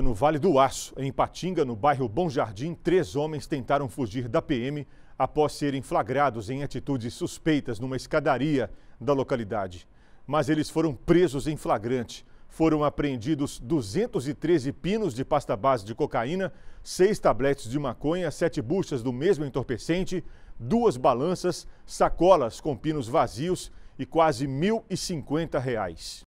No Vale do Aço, em Patinga, no bairro Bom Jardim, três homens tentaram fugir da PM após serem flagrados em atitudes suspeitas numa escadaria da localidade. Mas eles foram presos em flagrante. Foram apreendidos 213 pinos de pasta base de cocaína, seis tabletes de maconha, sete buchas do mesmo entorpecente, duas balanças, sacolas com pinos vazios e quase R$ 1.050. Reais.